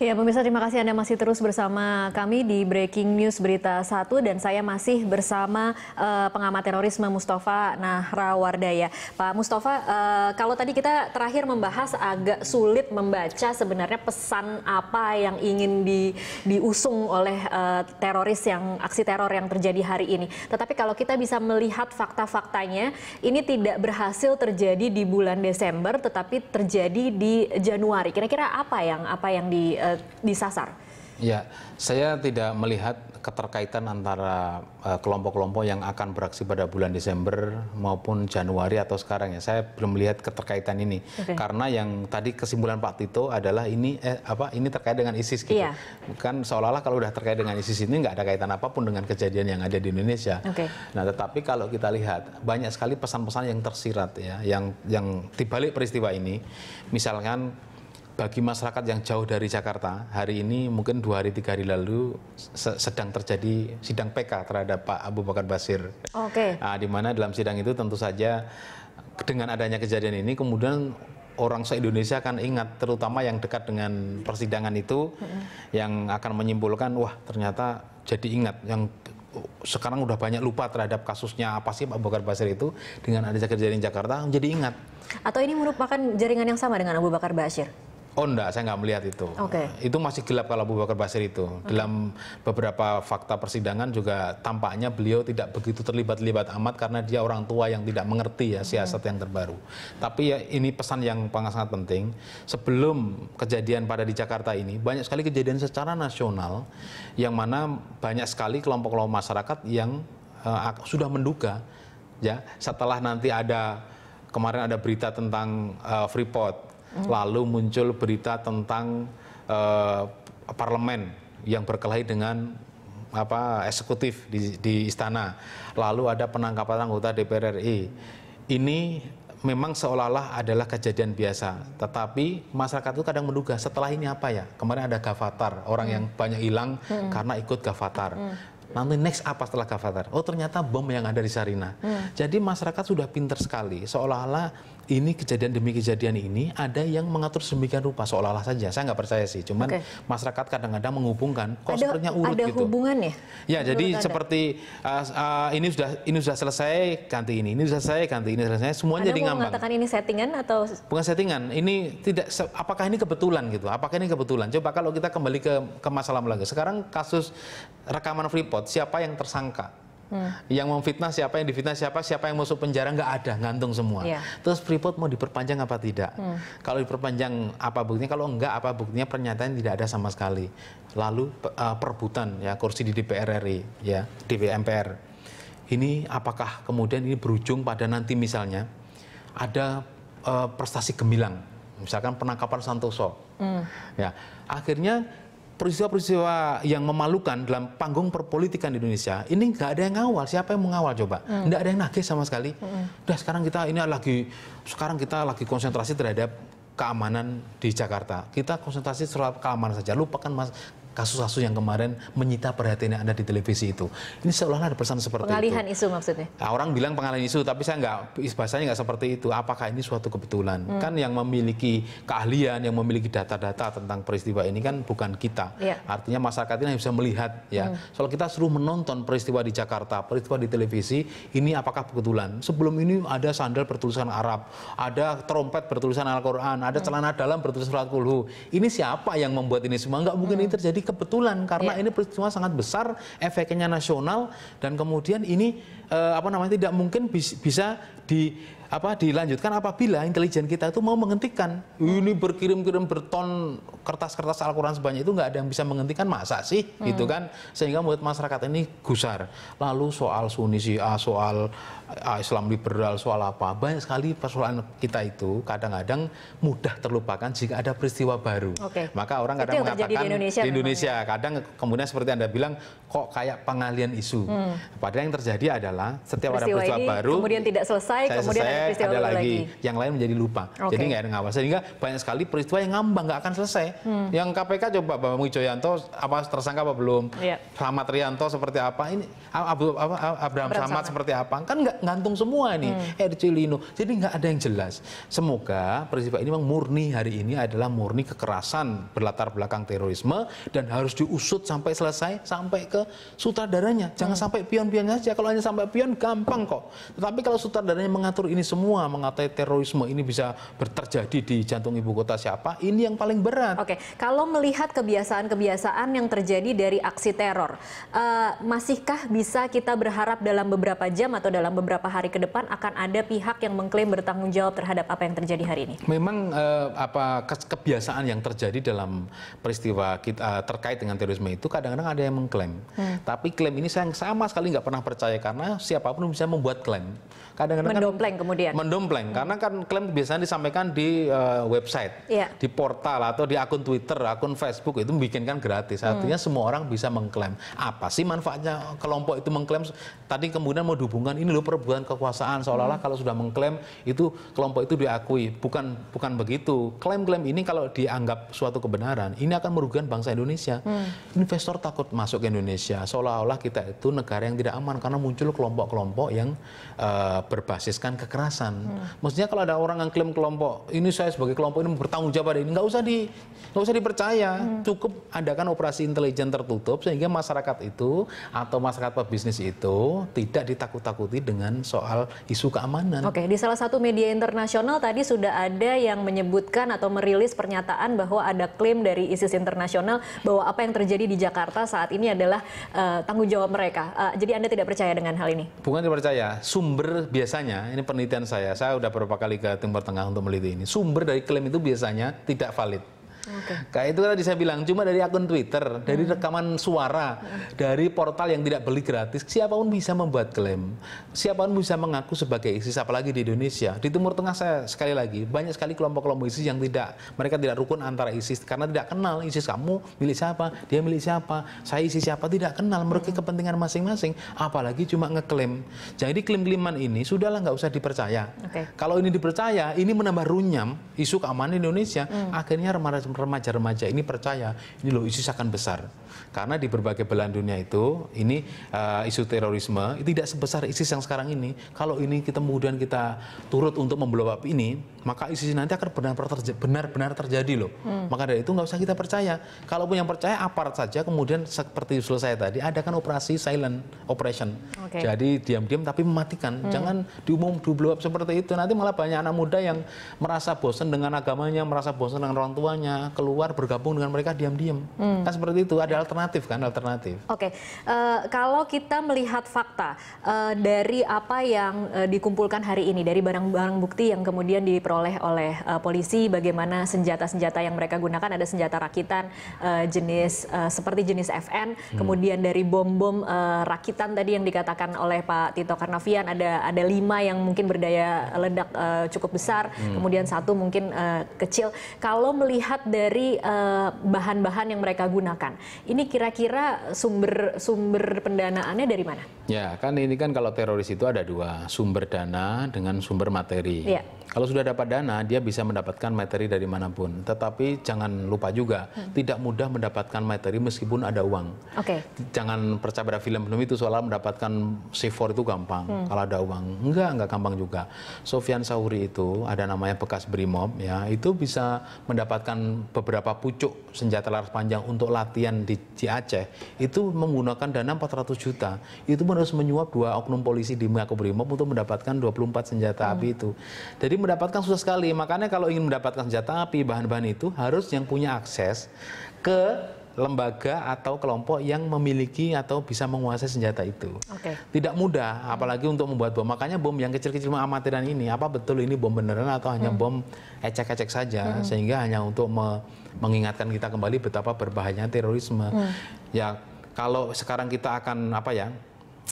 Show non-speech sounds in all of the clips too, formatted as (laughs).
Ya pemirsa terima kasih Anda masih terus bersama kami di Breaking News Berita 1 dan saya masih bersama uh, pengamat terorisme Mustafa Nahrawardaya. Pak Mustafa, uh, kalau tadi kita terakhir membahas agak sulit membaca sebenarnya pesan apa yang ingin di, diusung oleh uh, teroris yang aksi teror yang terjadi hari ini. Tetapi kalau kita bisa melihat fakta-faktanya, ini tidak berhasil terjadi di bulan Desember tetapi terjadi di Januari. Kira-kira apa yang apa yang di uh, Eh, disasar? Ya, saya tidak melihat keterkaitan antara eh, kelompok-kelompok uh, yang akan beraksi pada bulan Desember maupun Januari atau sekarang ya. Saya belum melihat keterkaitan ini okay. karena yang tadi kesimpulan Pak Tito adalah ini eh, apa ini terkait dengan ISIS gitu. Yeah. Kan seolah-olah kalau sudah terkait dengan ISIS ini nggak ada kaitan apapun dengan kejadian yang ada di Indonesia. Okay. Nah, tetapi kalau kita lihat banyak sekali pesan-pesan yang tersirat ya yang yang dibalik peristiwa ini. Misalkan bagi masyarakat yang jauh dari Jakarta, hari ini mungkin dua hari tiga hari lalu sedang terjadi sidang PK terhadap Pak Abu Bakar Basir. Oke. Okay. Nah, di mana dalam sidang itu tentu saja dengan adanya kejadian ini kemudian orang se-Indonesia akan ingat terutama yang dekat dengan persidangan itu hmm. yang akan menyimpulkan wah ternyata jadi ingat yang sekarang udah banyak lupa terhadap kasusnya apa sih Pak Bakar Basir itu dengan adanya kejadian di Jakarta menjadi ingat. Atau ini merupakan jaringan yang sama dengan Abu Bakar Basir? Oh enggak, saya nggak melihat itu. Okay. Itu masih gelap kalau Abu Bakar Basir itu. Okay. Hmm. Dalam beberapa fakta persidangan juga tampaknya beliau tidak begitu terlibat-libat amat karena dia orang tua yang tidak mengerti ya siasat okay. yang terbaru. Tapi ya ini pesan yang sangat penting. Sebelum kejadian pada di Jakarta ini, banyak sekali kejadian secara nasional yang mana banyak sekali kelompok-kelompok masyarakat yang uh, sudah menduga ya setelah nanti ada kemarin ada berita tentang uh, Freeport Lalu muncul berita tentang uh, parlemen yang berkelahi dengan apa eksekutif di, di istana. Lalu ada penangkapan anggota DPR RI. Ini memang seolah-olah adalah kejadian biasa, tetapi masyarakat itu kadang menduga setelah ini apa ya? Kemarin ada Gavatar, orang hmm. yang banyak hilang hmm. karena ikut Gavatar. Hmm. Nanti next apa setelah Gavatar? Oh ternyata bom yang ada di Sarina. Hmm. Jadi masyarakat sudah pinter sekali, seolah-olah ini kejadian demi kejadian ini ada yang mengatur sedemikian rupa seolah-olah saja. Saya nggak percaya sih, cuman okay. masyarakat kadang-kadang menghubungkan kok ada, sepertinya urut ada gitu. Ada Ya, ya jadi ada. seperti uh, uh, ini sudah ini sudah selesai ganti ini, ini sudah selesai ganti ini selesai, semuanya Anda jadi ngambang. mengatakan ini settingan atau bukan settingan? Ini tidak apakah ini kebetulan gitu? Apakah ini kebetulan? Coba kalau kita kembali ke ke masalah lagi. Sekarang kasus rekaman Freeport, siapa yang tersangka? hmm. yang memfitnah siapa yang difitnah siapa siapa yang masuk penjara nggak ada ngantung semua yeah. terus Freeport mau diperpanjang apa tidak hmm. kalau diperpanjang apa buktinya kalau enggak apa buktinya pernyataan tidak ada sama sekali lalu uh, e, perbutan ya kursi di DPR RI ya di MPR ini apakah kemudian ini berujung pada nanti misalnya ada uh, prestasi gemilang misalkan penangkapan Santoso hmm. ya akhirnya peristiwa-peristiwa yang memalukan dalam panggung perpolitikan di Indonesia ini nggak ada yang ngawal siapa yang mengawal coba hmm. nggak ada yang nagih sama sekali hmm. udah sekarang kita ini lagi sekarang kita lagi konsentrasi terhadap keamanan di Jakarta kita konsentrasi soal keamanan saja lupakan mas kasus-kasus yang kemarin menyita perhatian anda di televisi itu. Ini seolah-olah ada pesan seperti pengalihan itu. Pengalihan isu maksudnya? Nah, Orang bilang pengalihan isu, tapi saya nggak, bahasanya nggak seperti itu. Apakah ini suatu kebetulan? Hmm. Kan yang memiliki keahlian, yang memiliki data-data tentang peristiwa ini kan bukan kita. Yeah. Artinya masyarakat ini bisa melihat ya. Hmm. Soal kita suruh menonton peristiwa di Jakarta, peristiwa di televisi, ini apakah kebetulan? Sebelum ini ada sandal bertulisan Arab, ada trompet bertulisan Al-Quran, ada hmm. celana dalam bertulisan Al-Qur'an. Ini siapa yang membuat ini semua? Nggak mungkin hmm. ini terjadi terjadi kebetulan karena yeah. ini peristiwa sangat besar, efeknya nasional dan kemudian ini uh, apa namanya tidak mungkin bis, bisa di apa dilanjutkan apabila intelijen kita itu mau menghentikan ini berkirim-kirim berton kertas-kertas Al-Quran sebanyak itu nggak ada yang bisa menghentikan masa sih hmm. gitu kan sehingga membuat masyarakat ini gusar lalu soal Sunni Syiah soal eh, Islam liberal soal apa banyak sekali persoalan kita itu kadang-kadang mudah terlupakan jika ada peristiwa baru okay. maka orang kadang mengatakan di Indonesia, di Indonesia ya. kadang kemudian seperti anda bilang kok kayak pengalian isu hmm. padahal yang terjadi adalah setiap peristiwa ada peristiwa ini, baru kemudian tidak selesai selesai, saya kemudian selesai, ada peristiwa ada lagi. lagi. Yang lain menjadi lupa. Okay. Jadi nggak ada ngawas. Sehingga banyak sekali peristiwa yang ngambang nggak akan selesai. Hmm. Yang KPK coba Bambang Mujoyanto, apa tersangka apa belum? Yeah. Iya. Selamat Rianto seperti apa? Ini Abdul apa, Abraham, Abraham Samad seperti apa? Kan nggak ngantung semua nih. Hmm. Lino. Jadi nggak ada yang jelas. Semoga peristiwa ini memang murni hari ini adalah murni kekerasan berlatar belakang terorisme dan harus diusut sampai selesai sampai ke sutradaranya. Jangan hmm. sampai pion-pion saja. Kalau hanya sampai pion gampang kok. Tetapi kalau sutradaranya yang mengatur ini semua, mengatai terorisme ini bisa terjadi di jantung ibu kota siapa, ini yang paling berat. Oke, kalau melihat kebiasaan-kebiasaan yang terjadi dari aksi teror, uh, masihkah bisa kita berharap dalam beberapa jam atau dalam beberapa hari ke depan akan ada pihak yang mengklaim bertanggung jawab terhadap apa yang terjadi hari ini? Memang uh, apa kebiasaan yang terjadi dalam peristiwa kita uh, terkait dengan terorisme itu kadang-kadang ada yang mengklaim, hmm. tapi klaim ini saya sama sekali nggak pernah percaya karena siapapun bisa membuat klaim kadang-kadang kan mendompleng kan, kemudian mendompleng hmm. karena kan klaim biasanya disampaikan di uh, website, yeah. di portal atau di akun Twitter, akun Facebook itu membuatkan gratis. Artinya hmm. semua orang bisa mengklaim. Apa sih manfaatnya kelompok itu mengklaim? Tadi kemudian mau dihubungkan ini loh perbuatan kekuasaan seolah-olah hmm. kalau sudah mengklaim itu kelompok itu diakui. Bukan bukan begitu. Klaim-klaim ini kalau dianggap suatu kebenaran, ini akan merugikan bangsa Indonesia. Hmm. Investor takut masuk ke Indonesia seolah-olah kita itu negara yang tidak aman karena muncul kelompok-kelompok yang uh, berbasiskan kekerasan. Hmm. Maksudnya kalau ada orang yang klaim kelompok, ini saya sebagai kelompok ini bertanggung jawab pada ini, nggak usah di nggak usah dipercaya. Hmm. Cukup adakan operasi intelijen tertutup sehingga masyarakat itu atau masyarakat pebisnis itu tidak ditakut-takuti dengan soal isu keamanan. Oke, di salah satu media internasional tadi sudah ada yang menyebutkan atau merilis pernyataan bahwa ada klaim dari ISIS internasional bahwa apa yang terjadi di Jakarta saat ini adalah uh, tanggung jawab mereka. Uh, jadi Anda tidak percaya dengan hal ini? Bukan tidak percaya. Sumber biasanya ini penelitian saya saya sudah beberapa kali ke timur tengah untuk meliti ini sumber dari klaim itu biasanya tidak valid Okay. Kayak itu tadi saya bilang cuma dari akun Twitter, hmm. dari rekaman suara, hmm. dari portal yang tidak beli gratis, siapapun bisa membuat klaim, siapapun bisa mengaku sebagai ISIS apalagi di Indonesia. Di Timur Tengah saya sekali lagi banyak sekali kelompok-kelompok ISIS yang tidak mereka tidak rukun antara ISIS karena tidak kenal ISIS kamu milik siapa, dia milik siapa, saya ISIS siapa tidak kenal, merugi hmm. kepentingan masing-masing, apalagi cuma ngeklaim. Jadi klaim kliman ini sudahlah nggak usah dipercaya. Okay. Kalau ini dipercaya, ini menambah runyam isu keamanan Indonesia, hmm. akhirnya remaja remaja-remaja ini percaya ini loh ISIS akan besar karena di berbagai belahan dunia itu, ini uh, isu terorisme tidak sebesar ISIS yang sekarang ini. Kalau ini kita kemudian kita turut untuk memblow up ini, maka ISIS nanti akan benar-benar terjadi, benar-benar terjadi loh. Hmm. Maka dari itu nggak usah kita percaya. Kalaupun yang percaya aparat saja, kemudian seperti selesai tadi, ada kan operasi silent operation. Okay. Jadi diam-diam tapi mematikan. Hmm. Jangan diumum di up seperti itu. Nanti malah banyak anak muda yang merasa bosan dengan agamanya, merasa bosan dengan orang tuanya, keluar bergabung dengan mereka diam-diam. Hmm. Kan seperti itu. Ada alternatif kan, alternatif. Oke, okay. uh, eh, kalau kita melihat fakta uh, dari apa yang uh, dikumpulkan hari ini, dari barang-barang bukti yang kemudian diperoleh oleh uh, polisi, bagaimana senjata-senjata yang mereka gunakan, ada senjata rakitan uh, jenis uh, seperti jenis FN, hmm. kemudian dari bom-bom uh, rakitan tadi yang dikatakan oleh Pak Tito Karnavian, ada ada lima yang mungkin berdaya ledak uh, cukup besar, hmm. kemudian satu mungkin uh, kecil. Kalau melihat dari bahan-bahan uh, bahan -bahan yang mereka gunakan, ini kira-kira sumber sumber pendanaannya dari mana? Ya, kan ini kan kalau teroris itu ada dua, sumber dana dengan sumber materi. Ya. Kalau sudah dapat dana, dia bisa mendapatkan materi dari manapun. Tetapi jangan lupa juga, hmm. tidak mudah mendapatkan materi meskipun ada uang. Oke. Okay. Jangan percaya pada film-film itu soal mendapatkan C4 itu gampang hmm. kalau ada uang. Enggak, enggak gampang juga. Sofian Sauri itu ada namanya bekas Brimob ya, itu bisa mendapatkan beberapa pucuk senjata laras panjang untuk latihan di Aceh itu menggunakan dana 400 juta. Itu menurut harus menyuap dua oknum polisi di Makobrimob untuk mendapatkan 24 senjata api hmm. itu. Jadi mendapatkan susah sekali. Makanya kalau ingin mendapatkan senjata api, bahan-bahan itu harus yang punya akses ke lembaga atau kelompok yang memiliki atau bisa menguasai senjata itu. Okay. Tidak mudah, apalagi untuk membuat bom. Makanya bom yang kecil-kecil amatiran ini, apa betul ini bom beneran atau hanya hmm. bom ecek-ecek saja, hmm. sehingga hanya untuk me mengingatkan kita kembali betapa berbahayanya terorisme. Hmm. Ya kalau sekarang kita akan apa ya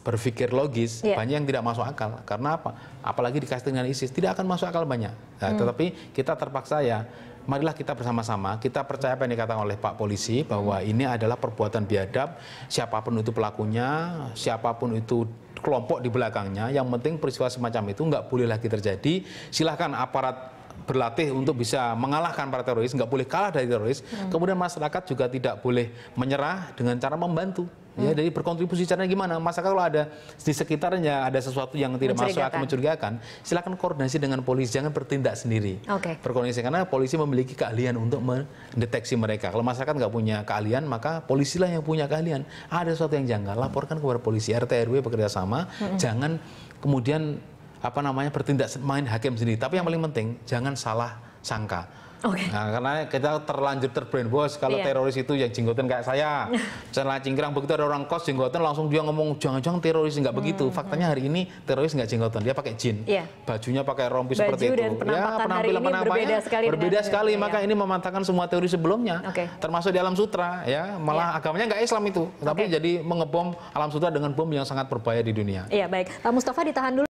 berpikir logis yeah. banyak yang tidak masuk akal karena apa apalagi dikasih dengan ISIS tidak akan masuk akal banyak nah, hmm. tetapi kita terpaksa ya marilah kita bersama-sama kita percaya apa yang dikatakan oleh Pak Polisi hmm. bahwa hmm. ini adalah perbuatan biadab siapapun itu pelakunya siapapun itu kelompok di belakangnya yang penting peristiwa semacam itu nggak boleh lagi terjadi silahkan aparat berlatih untuk bisa mengalahkan para teroris, nggak boleh kalah dari teroris. Hmm. Kemudian masyarakat juga tidak boleh menyerah dengan cara membantu. Ya, hmm. Ya, jadi berkontribusi caranya gimana? Masyarakat kalau ada di sekitarnya ada sesuatu yang tidak masuk akal mencurigakan, silakan koordinasi dengan polisi, jangan bertindak sendiri. Okay. Berkoordinasi karena polisi memiliki keahlian untuk mendeteksi mereka. Kalau masyarakat nggak punya keahlian, maka polisilah yang punya keahlian. Ada sesuatu yang janggal, laporkan kepada polisi, RT RW bekerja sama, hmm. jangan kemudian apa namanya bertindak main hakim sendiri. Tapi yang paling penting jangan salah sangka. Okay. Nah, karena kita terlanjur bos. kalau yeah. teroris itu yang jenggotan kayak saya. Celah (laughs) cingkrang begitu ada orang kos jenggotan langsung dia ngomong jangan-jangan teroris nggak hmm. begitu. Faktanya hmm. hari ini teroris nggak jenggotan, dia pakai jin. Yeah. Bajunya pakai rompi Baju seperti itu. ya, penampilan ini berbeda sekali. Berbeda dengan sekali, maka ya. ini memantahkan semua teori sebelumnya. Okay. Termasuk di Alam Sutra ya, malah yeah. agamanya nggak Islam itu, tapi okay. jadi mengebom Alam Sutra dengan bom yang sangat berbahaya di dunia. Iya, yeah, baik. Pak Mustafa ditahan dulu